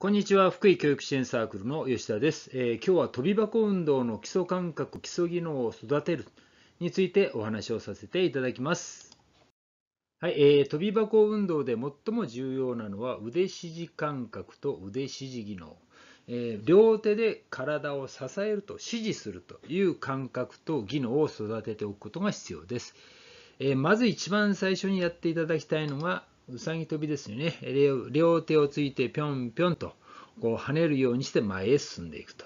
こんにちは福井教育支援サークルの吉田です、えー、今日は飛び箱運動の基礎感覚基礎技能を育てるについてお話をさせていただきますはい、えー、飛び箱運動で最も重要なのは腕支持感覚と腕支持技能えー、両手で体を支えると支持するという感覚と技能を育てておくことが必要です。えー、まず一番最初にやっていただきたいのはうさぎ跳びですよね両手をついてぴょんぴょんとこう跳ねるようにして前へ進んでいくと。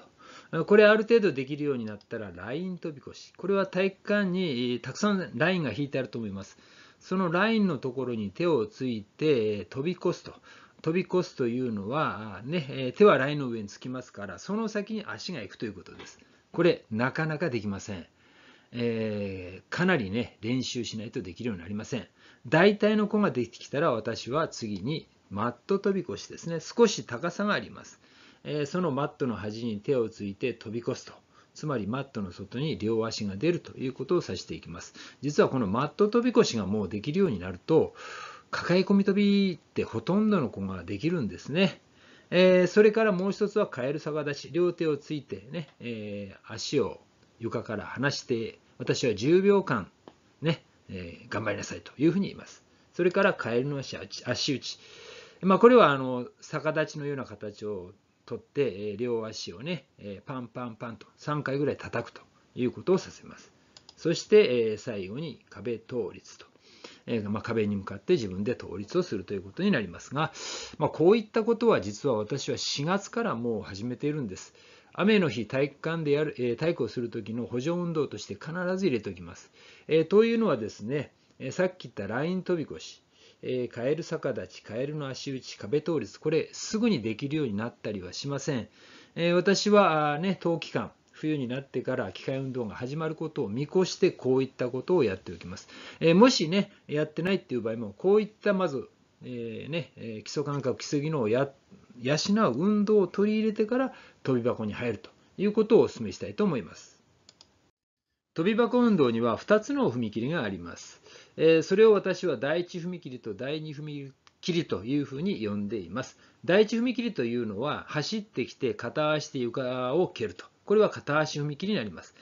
これある程度できるようになったらライン飛び越し。これは体育館にたくさんラインが引いてあると思います。そのラインのところに手をついて飛び越すと。飛び越すというのは、ね、手はラインの上につきますから、その先に足が行くということです。これ、なかなかできません。えー、かなりね、練習しないとできるようになりません。大体の子ができてきたら、私は次にマット飛び越しですね。少し高さがあります。えー、そのマットの端に手をついて飛び越すと。つまりマットの外に両足が出るということを指していきます。実はこのマット飛び越しがもうできるようになると、抱え込み飛びってほとんどの子ができるんですね。えー、それからもう1つはカエル逆立ち。両手をついてね、えー、足を床から離して私は10秒間、ね、えー、頑張りなさいというふうに言います。それからカエルの足足打ち。まあ、これはあの逆立ちのような形をとって、え両足をね、えパンパンパンと3回ぐらい叩くということをさせます。そして、え最後に壁倒立と。えまあ、壁に向かって自分で倒立をするということになりますが、まあ、こういったことは実は私は4月からもう始めているんです。雨の日、体育館でやる、えー、体育をするときの補助運動として必ず入れておきます。えー、というのはですね、えさっき言ったライン飛び越し、えー、カエル逆立ち、カエルの足打ち、壁倒立、これすぐにできるようになったりはしません。え私はね、冬期間、冬になってから機械運動が始まることを見越してこういったことをやっておきます。えもしね、やってないっていう場合も、こういったまずえー、ね、基礎感覚、基礎技能を養う運動を取り入れてから跳び箱に入るということをお勧めしたいと思います。跳び箱運動には2つの踏切があります。えー、それを私は第1踏切と第2踏切というふうに呼んでいます。第1踏切というのは走ってきて片足で床を蹴ると。これは片足踏切になります。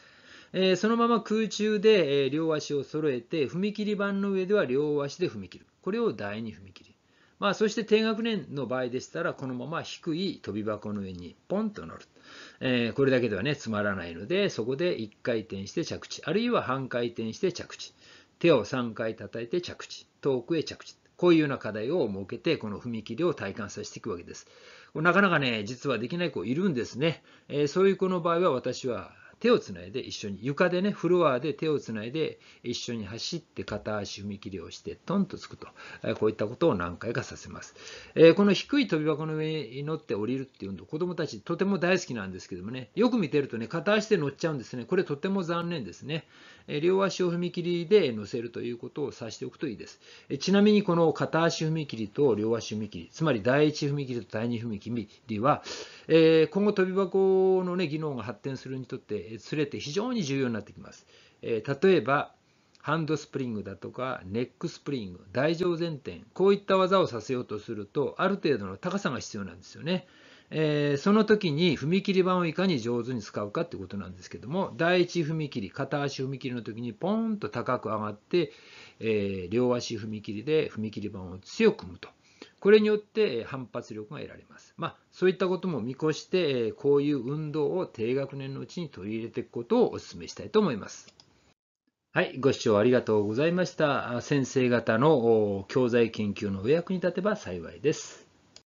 えー、そのまま空中で、えー、両足を揃えて踏切板の上では両足で踏み切るこれを第2踏切まあ、そして低学年の場合でしたら、このまま低い飛び箱の上にポンと乗る。えー、これだけではね、つまらないので、そこで1回転して着地、あるいは半回転して着地、手を3回叩いて着地、遠くへ着地。こういうような課題を設けて、この踏切を体感させていくわけです。なかなかね、実はできない子いるんですね。えー、そういう子の場合は私は手をつないで一緒に床でねフロアで手をつないで一緒に走って片足踏み切りをしてトンとつくとこういったことを何回かさせます、えこの低い跳び箱の上に乗って降りるっていうの子どもたちとても大好きなんですけどもねよく見てるとね片足で乗っちゃうんですねこれとても残念ですね、え両足を踏み切りで乗せるということを指しておくといいです、えちなみにこの片足踏み切りと両足踏み切りつまり第1踏み切りと第2踏み切りは、えー、今後、飛び箱の、ね、技能が発展するにとって、つれて非常に重要になってきます。えー、例えば、ハンドスプリングだとか、ネックスプリング、台上前転、こういった技をさせようとすると、ある程度の高さが必要なんですよね。えー、その時に踏切板をいかに上手に使うかってことなんですけども、第1踏切、片足踏切の時にポンと高く上がって、えー、両足踏切で踏切板を強く踏むと。これによって反発力が得られます。まあ、そういったことも見越して、こういう運動を低学年のうちに取り入れていくことをお勧めしたいと思います。はい、ご視聴ありがとうございました。先生方の教材研究のお役に立てば幸いです。